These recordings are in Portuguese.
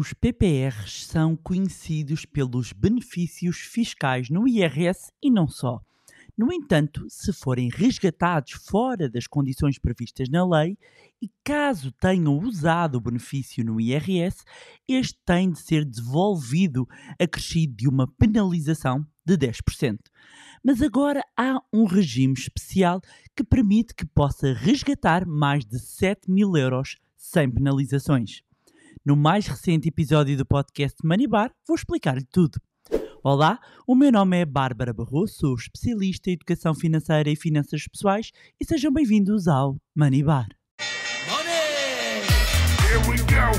Os PPRs são conhecidos pelos benefícios fiscais no IRS e não só. No entanto, se forem resgatados fora das condições previstas na lei e caso tenham usado o benefício no IRS, este tem de ser devolvido, acrescido de uma penalização de 10%. Mas agora há um regime especial que permite que possa resgatar mais de 7 mil euros sem penalizações. No mais recente episódio do podcast Manibar, vou explicar-lhe tudo. Olá, o meu nome é Bárbara Barroso, sou especialista em educação financeira e finanças pessoais e sejam bem-vindos ao Manibar. Money! here we go.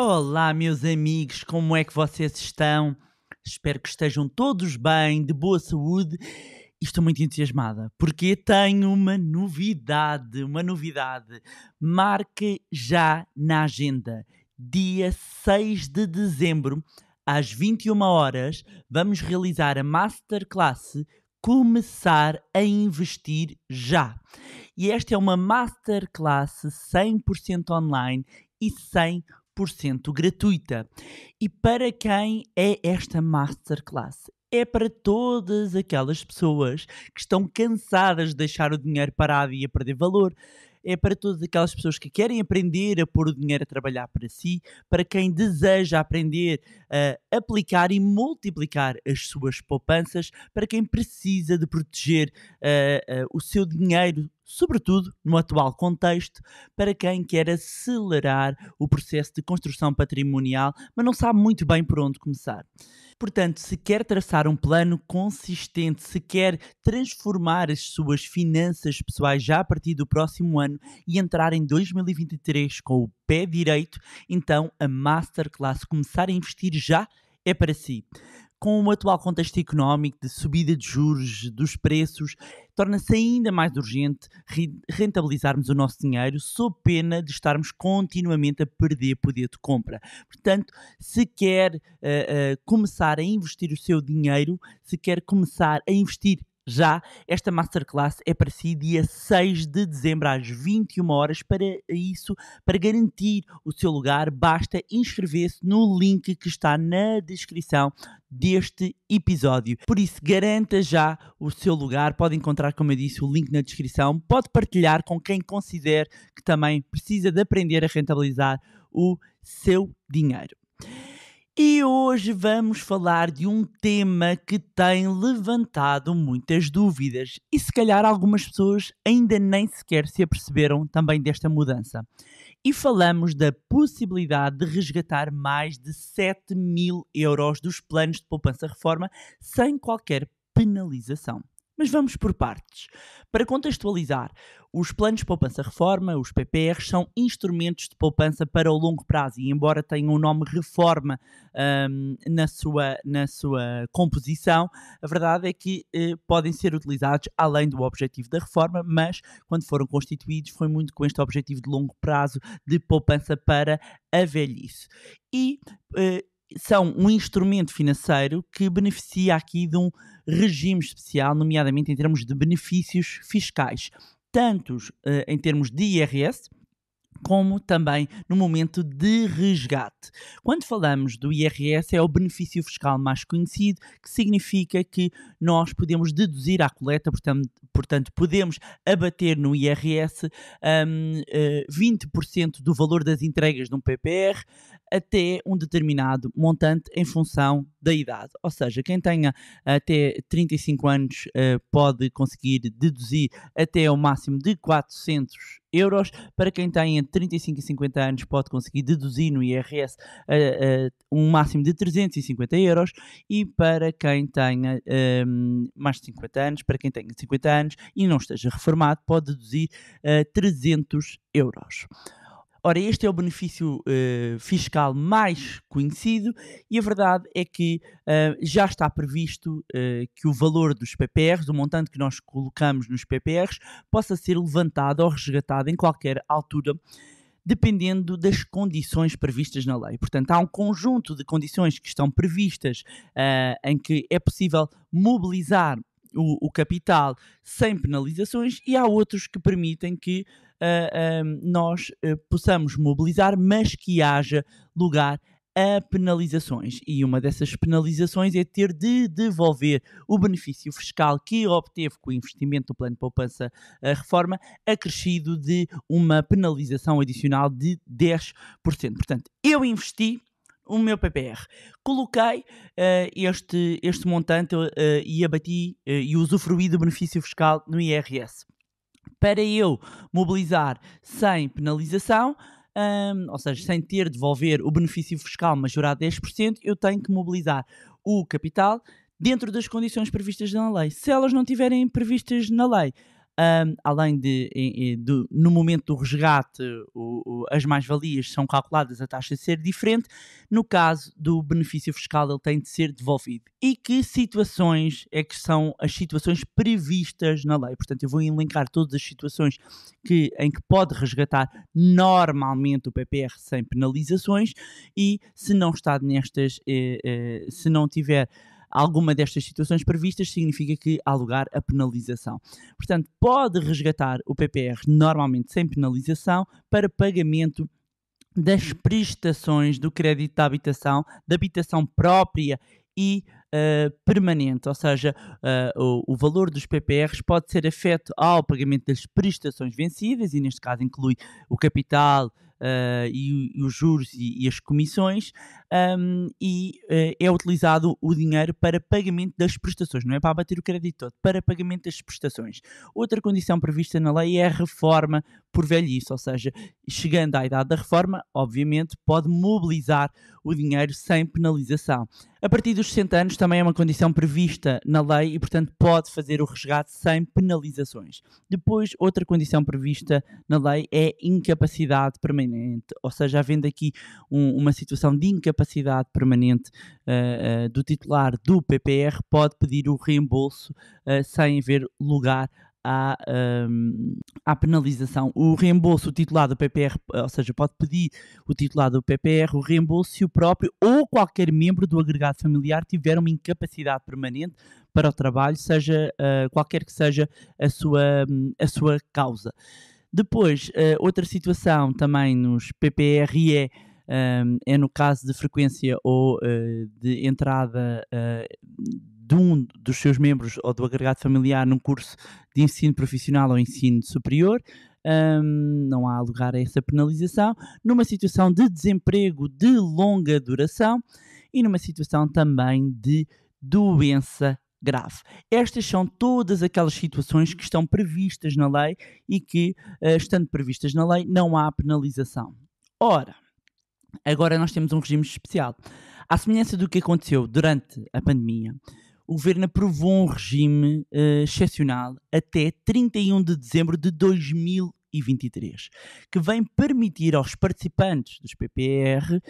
Olá, meus amigos, como é que vocês estão? Espero que estejam todos bem, de boa saúde e estou muito entusiasmada porque tenho uma novidade, uma novidade. Marque já na agenda. Dia 6 de dezembro, às 21 horas, vamos realizar a masterclass Começar a investir já. E esta é uma masterclass 100% online e 100% gratuita. E para quem é esta masterclass? é para todas aquelas pessoas que estão cansadas de deixar o dinheiro parado e a perder valor. É para todas aquelas pessoas que querem aprender a pôr o dinheiro a trabalhar para si, para quem deseja aprender a aplicar e multiplicar as suas poupanças, para quem precisa de proteger uh, uh, o seu dinheiro sobretudo no atual contexto, para quem quer acelerar o processo de construção patrimonial, mas não sabe muito bem por onde começar. Portanto, se quer traçar um plano consistente, se quer transformar as suas finanças pessoais já a partir do próximo ano e entrar em 2023 com o pé direito, então a Masterclass Começar a Investir Já é para si com o atual contexto económico de subida de juros, dos preços, torna-se ainda mais urgente rentabilizarmos o nosso dinheiro sob pena de estarmos continuamente a perder poder de compra. Portanto, se quer uh, uh, começar a investir o seu dinheiro, se quer começar a investir já. Esta masterclass é para si dia 6 de dezembro às 21 horas. Para isso, para garantir o seu lugar, basta inscrever-se no link que está na descrição deste episódio. Por isso, garanta já o seu lugar. Pode encontrar, como eu disse, o link na descrição. Pode partilhar com quem considere que também precisa de aprender a rentabilizar o seu dinheiro. E hoje vamos falar de um tema que tem levantado muitas dúvidas e se calhar algumas pessoas ainda nem sequer se aperceberam também desta mudança. E falamos da possibilidade de resgatar mais de 7 mil euros dos planos de poupança-reforma sem qualquer penalização. Mas vamos por partes. Para contextualizar, os planos de poupança-reforma, os PPRs, são instrumentos de poupança para o longo prazo e, embora tenham o nome reforma um, na, sua, na sua composição, a verdade é que eh, podem ser utilizados além do objetivo da reforma, mas quando foram constituídos foi muito com este objetivo de longo prazo de poupança para a velhice. E eh, são um instrumento financeiro que beneficia aqui de um regime especial, nomeadamente em termos de benefícios fiscais, tantos eh, em termos de IRS, como também no momento de resgate. Quando falamos do IRS, é o benefício fiscal mais conhecido, que significa que nós podemos deduzir à coleta, portanto, portanto podemos abater no IRS um, uh, 20% do valor das entregas de um PPR, até um determinado montante em função da idade. Ou seja, quem tenha até 35 anos eh, pode conseguir deduzir até o máximo de 400 euros. Para quem tenha entre 35 e 50 anos pode conseguir deduzir no IRS eh, eh, um máximo de 350 euros. E para quem tenha ehm, mais de 50 anos, para quem tenha 50 anos e não esteja reformado, pode deduzir 300 euros. Ora, este é o benefício uh, fiscal mais conhecido e a verdade é que uh, já está previsto uh, que o valor dos PPRs, o montante que nós colocamos nos PPRs, possa ser levantado ou resgatado em qualquer altura dependendo das condições previstas na lei. Portanto, há um conjunto de condições que estão previstas uh, em que é possível mobilizar o, o, capital sem penalizações e há outros que permitem que nós eh, possamos mobilizar, mas que haja lugar a penalizações. E uma dessas penalizações é ter de devolver o benefício fiscal que obteve com o investimento do Plano de Poupança a Reforma, acrescido de uma penalização adicional de 10%. Portanto, eu investi o meu PPR. Coloquei uh, este, este montante uh, e abati uh, e usufruí do benefício fiscal no IRS para eu mobilizar sem penalização, um, ou seja, sem ter de devolver o benefício fiscal majorado 10%, eu tenho que mobilizar o capital dentro das condições previstas na lei. Se elas não estiverem previstas na lei, um, além de, de, de, no momento do resgate, o, o, as mais-valias são calculadas a taxa de ser diferente, no caso do benefício fiscal, ele tem de ser devolvido. E que situações é que são as situações previstas na lei? Portanto, eu vou elencar todas as situações que, em que pode resgatar normalmente o PPR sem penalizações e se não está nestas, eh, eh, se não tiver alguma destas situações previstas, significa que há lugar a penalização. Portanto, pode resgatar o PPR normalmente sem penalização para pagamento das prestações do crédito da habitação, da habitação própria e Uh, permanente, ou seja, uh, o, o, valor dos PPRs pode ser afeto ao pagamento das prestações vencidas, e neste caso inclui o capital, uh, e, e, os juros e, e as comissões, um, e uh, é utilizado o dinheiro para pagamento das prestações, não é para abater o crédito todo, para pagamento das prestações. Outra condição prevista na lei é a reforma por velhice, ou seja, chegando à idade da reforma, obviamente, pode mobilizar o dinheiro sem penalização. A partir dos 60 anos também é uma condição prevista na lei e, portanto, pode fazer o resgate sem penalizações. Depois, outra condição prevista na lei é incapacidade permanente permanente, ou seja, havendo aqui um, uma situação de incapacidade permanente uh, uh, do titular do PPR, pode pedir o reembolso uh, sem haver lugar à, um, ehm, à, penalização. O reembolso, o titular do PPR, ou seja, pode pedir o titular do PPR o reembolso se o próprio ou qualquer membro do agregado familiar tiver uma incapacidade permanente para o trabalho, seja uh, qualquer que seja a sua, um, a sua causa. Depois, uh, outra situação também nos PPRE é, um, é no caso de frequência ou uh, de entrada eh, de um dos seus membros ou do agregado familiar num curso de ensino profissional ou ensino superior. Um, ehm, não há lugar a essa penalização, numa situação de desemprego de longa duração e numa situação também de doença grave. Estas são todas aquelas situações que estão previstas na lei e que, eh, estando previstas na lei, não há penalização. Ora, agora nós temos um regime especial. À semelhança do que aconteceu durante a pandemia, o governo aprovou um regime uh, excepcional até 31 de dezembro de 2020 que vem permitir aos participantes dos PPR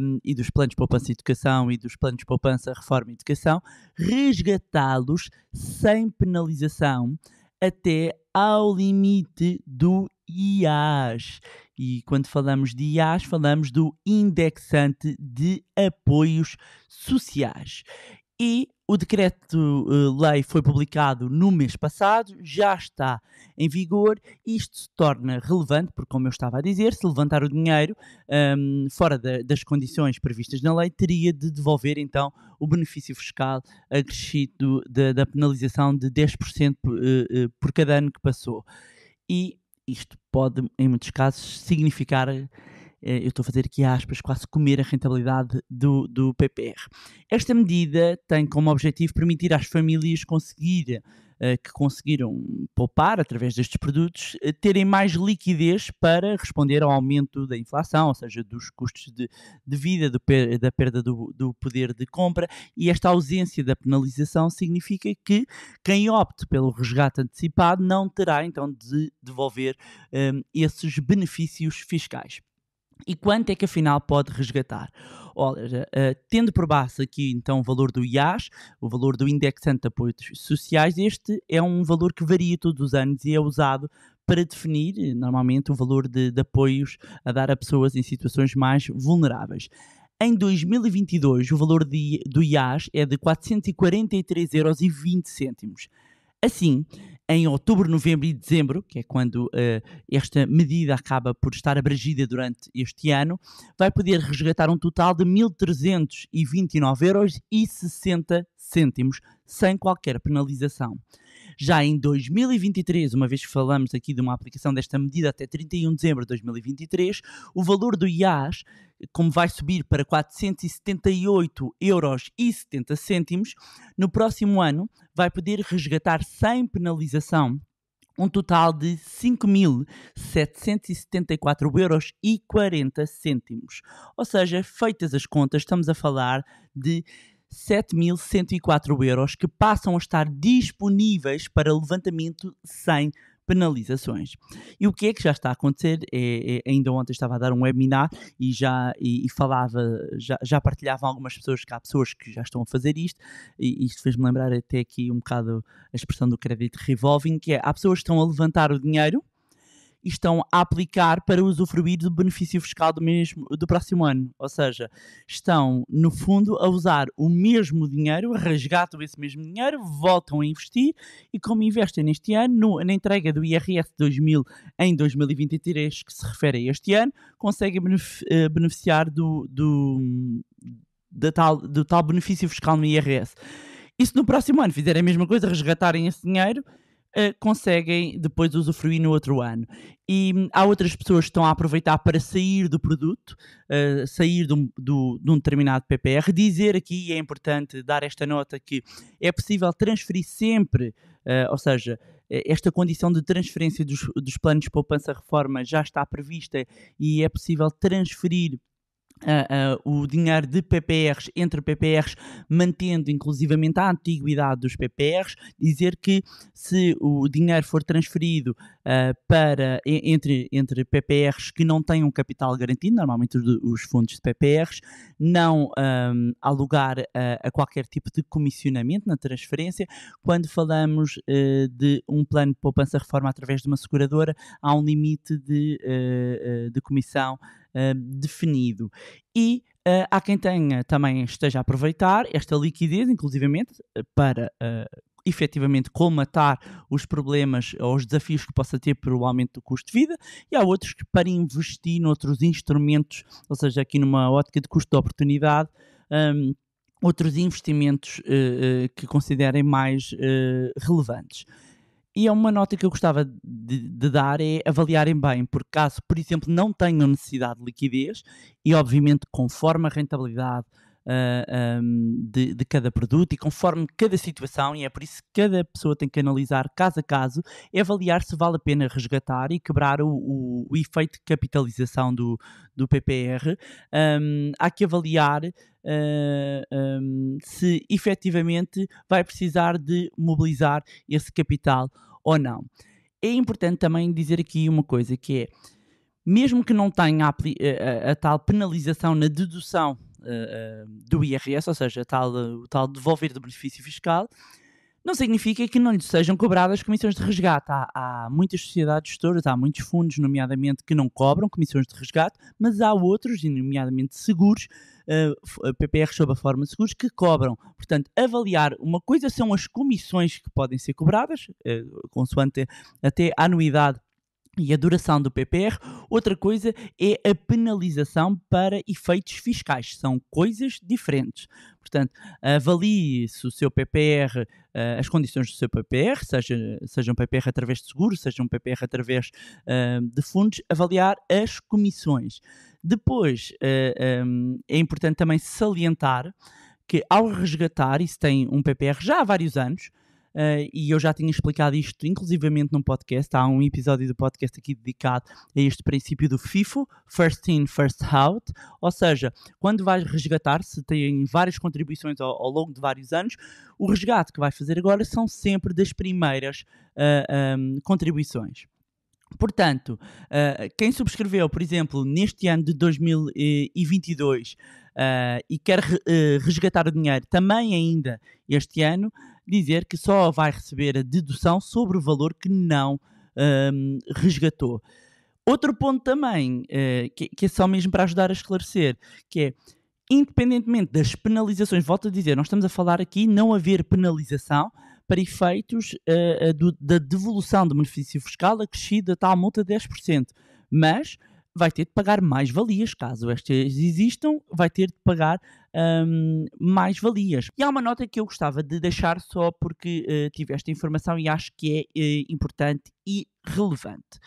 um, e dos planos de poupança e educação e dos planos de poupança, reforma e educação, resgatá-los sem penalização até ao limite do IAS. E quando falamos de IAS, falamos do indexante de apoios sociais e o decreto-lei eh, foi publicado no mês passado, já está em vigor. Isto se torna relevante, porque, como eu estava a dizer, se levantar o dinheiro um, ehm, fora da, das condições previstas na lei, teria de devolver então o benefício fiscal acrescido da, da penalização de 10% por, uh, por cada ano que passou. E isto pode, em muitos casos, significar eh, eu estou a fazer aqui aspas, quase comer a rentabilidade do, do PPR. Esta medida tem como objetivo permitir às famílias conseguir eh, que conseguiram poupar através destes produtos eh, terem mais liquidez para responder ao aumento da inflação, ou seja, dos custos de, de vida, do, da perda do, do, poder de compra, e esta ausência da penalização significa que quem opte pelo resgate antecipado não terá então de devolver esses benefícios fiscais. E quanto é que afinal pode resgatar? Olha, uh, tendo por base aqui então o valor do IAS, o valor do indexante de apoios sociais, este é um valor que varia todos os anos e é usado para definir normalmente o valor de, de apoios a dar a pessoas em situações mais vulneráveis. Em 2022, o valor de, do IAS é de 443,20 euros. Assim, em outubro, novembro e dezembro, que é quando uh, esta medida acaba por estar abrangida durante este ano, vai poder resgatar um total de 1.329 euros e 60 cêntimos sem qualquer penalização. Já em 2023, uma vez que falamos aqui de uma aplicação desta medida até 31 de dezembro de 2023, o valor do IAS, como vai subir para 478 euros e 70 no próximo ano vai poder resgatar sem penalização um total de 5.774 euros e 40 cêntimos. Ou seja, feitas as contas, estamos a falar de 7.104 euros que passam a estar disponíveis para levantamento sem penalizações. E o que é que já está a acontecer? É, é, ainda ontem estava a dar um webinar e já e, e falava, já, já partilhava algumas pessoas que há pessoas que já estão a fazer isto, e isto fez-me lembrar até aqui um bocado a expressão do crédito revolving, que é há pessoas que estão a levantar o dinheiro estão a aplicar para usufruir do benefício fiscal do, mesmo, do próximo ano. Ou seja, estão, no fundo, a usar o mesmo dinheiro, resgatam esse mesmo dinheiro, voltam a investir e, como investem neste ano, no, na entrega do IRS 2000 em 2023, que se refere a este ano, conseguem eh, beneficiar do, do, tal, do tal benefício fiscal no IRS. E se no próximo ano fizerem a mesma coisa, resgatarem esse dinheiro uh, conseguem depois usufruir no outro ano. E hum, há outras pessoas que estão a aproveitar para sair do produto, uh, sair do, do, de um determinado PPR. Dizer aqui, é importante dar esta nota, que é possível transferir sempre, uh, ou seja, esta condição de transferência dos, dos planos de poupança-reforma já está prevista e é possível transferir Uh, uh, o dinheiro de PPRs entre PPRs, mantendo inclusivamente a antiguidade dos PPRs, dizer que se o dinheiro for transferido uh, para, entre, entre PPRs que não tenham capital garantido, normalmente os, os fundos de PPRs, não um, ehm, há lugar a, eh, a qualquer tipo de comissionamento na transferência. Quando falamos eh, de um plano de poupança-reforma através de uma seguradora, há um limite de, de comissão eh, definido. E uh, há quem tenha também esteja a aproveitar esta liquidez, inclusivamente, eh, para efetivamente colmatar os problemas ou os desafios que possa ter pelo aumento do custo de vida, e há outros que para investir noutros instrumentos, ou seja, aqui numa ótica de custo de oportunidade, um, outros investimentos uh, uh, que considerem mais uh, relevantes. E é uma nota que eu gostava de, de, dar é avaliarem bem, porque caso, por exemplo, não tenham necessidade de liquidez, e obviamente conforme a rentabilidade, uh, ah, um, de, de, cada produto e conforme cada situação, e é por isso que cada pessoa tem que analisar caso a caso é avaliar se vale a pena resgatar e quebrar o, o, o efeito de capitalização do, do PPR. Um, há que avaliar. Uh, ah, um, se efetivamente vai precisar de mobilizar esse capital ou não. É importante também dizer aqui uma coisa que é, mesmo que não tenha a, a, a tal penalização na dedução eh, eh, do IRS, ou seja, tal, eh, o tal devolver do benefício fiscal, não significa que não lhe sejam cobradas comissões de resgate. Há, há, muitas sociedades gestoras, há muitos fundos, nomeadamente, que não cobram comissões de resgate, mas há outros, nomeadamente seguros, uh, PPR sob a forma de seguros, que cobram. Portanto, avaliar uma coisa são as comissões que podem ser cobradas, uh, consoante até a anuidade e a duração do PPR. Outra coisa é a penalização para efeitos fiscais. São coisas diferentes. Portanto, avalie se o seu PPR, eh, as condições do seu PPR, seja, seja um PPR através de seguro, seja um PPR através eh, de fundos, avaliar as comissões. Depois, eh, ehm, é importante também salientar que ao resgatar, isso tem um PPR já há vários anos, Uh, e eu já tinha explicado isto, inclusivamente, num podcast. Há um episódio do podcast aqui dedicado a este princípio do FIFO: First In, First Out. Ou seja, quando vais resgatar, se tem várias contribuições ao, ao longo de vários anos, o resgate que vais fazer agora são sempre das primeiras uh, eh, um, ehm, contribuições. Portanto, uh, quem subscreveu, por exemplo, neste ano de 2022 uh, e quer uh, resgatar o dinheiro também ainda este ano, dizer que só vai receber a dedução sobre o valor que não um, resgatou. Outro ponto também, uh, que, que, é só mesmo para ajudar a esclarecer, que é, independentemente das penalizações, volto a dizer, nós estamos a falar aqui não haver penalização para efeitos uh, do, da devolução do benefício fiscal acrescido a tal multa de 10%, mas vai ter de pagar mais valias, caso estas existam, vai ter de pagar um, mais-valias. E há uma nota que eu gostava de deixar só porque uh, tive esta informação e acho que é uh, importante e relevante.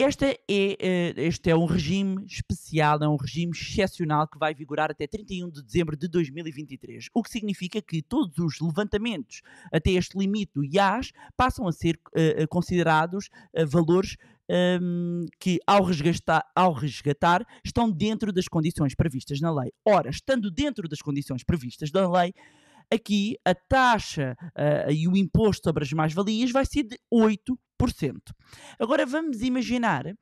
Esta é, eh, este é um regime especial, é um regime excepcional que vai vigorar até 31 de dezembro de 2023, o que significa que todos os levantamentos até este limite do IAS passam a ser uh, considerados uh, valores um, ehm, que, ao resgatar, ao resgatar, estão dentro das condições previstas na lei. Ora, estando dentro das condições previstas na lei, aqui a taxa uh, e o imposto sobre as mais-valias vai ser de 8 Agora vamos imaginar, uh,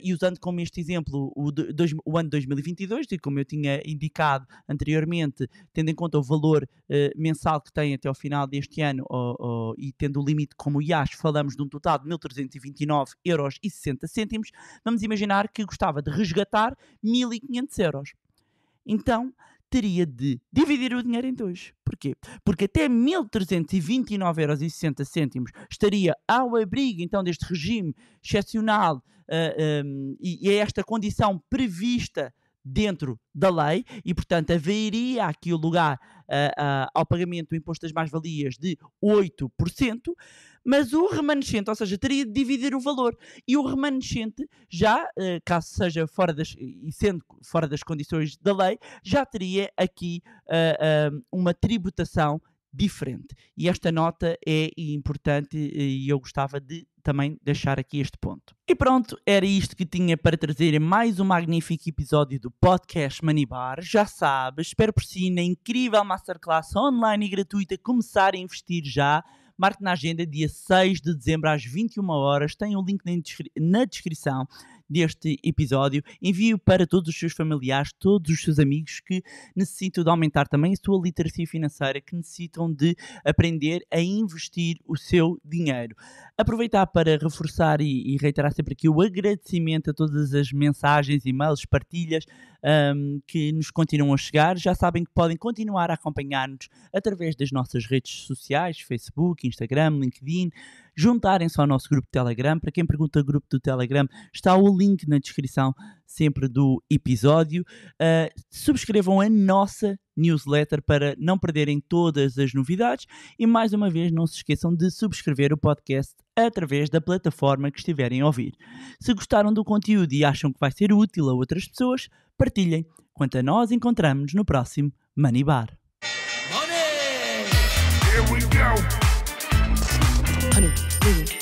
e usando como este exemplo o, de, dois, o ano 2022, e como eu tinha indicado anteriormente, tendo em conta o valor uh, mensal que tem até ao final deste ano ou, ou, e tendo o limite como IAS, falamos de um total de 1.329 euros e 60 cêntimos, vamos imaginar que gostava de resgatar 1.500 euros. Então, teria de dividir o dinheiro em dois. Porquê? Porque até euros estaria ao abrigo então deste regime excepcional uh, ah, um, ah, e, e esta condição prevista dentro da lei e, portanto, haveria aqui o lugar uh, uh, ao pagamento do imposto das mais-valias de 8%, mas o remanescente, ou seja, teria de dividir o valor. E o remanescente, já, uh, caso seja fora das, e sendo fora das condições da lei, já teria aqui uma tributação diferente. E esta nota é importante e eu gostava de também deixar aqui este ponto. E pronto, era isto que tinha para trazer mais um magnífico episódio do podcast Manibar. Já sabes espero por si na incrível masterclass online e gratuita começar a investir já. Marque na agenda dia 6 de dezembro às 21 horas. Tem o um link na, descri na descrição deste episódio. Envie-o para todos os seus familiares, todos os seus amigos que necessitam de aumentar também a sua literacia financeira, que necessitam de aprender a investir o seu dinheiro. Aproveitar para reforçar e, e reiterar sempre aqui o agradecimento a todas as mensagens, e-mails, partilhas um, que nos continuam a chegar. Já sabem que podem continuar a acompanhar-nos através das nossas redes sociais, Facebook, Instagram, LinkedIn juntarem-se ao nosso grupo de Telegram. Para quem pergunta grupo do Telegram, está o link na descrição sempre do episódio. Uh, subscrevam a nossa newsletter para não perderem todas as novidades e mais uma vez não se esqueçam de subscrever o podcast através da plataforma que estiverem a ouvir. Se gostaram do conteúdo e acham que vai ser útil a outras pessoas, partilhem. Quanto a nós, encontramos no próximo Money Bar. Money! You.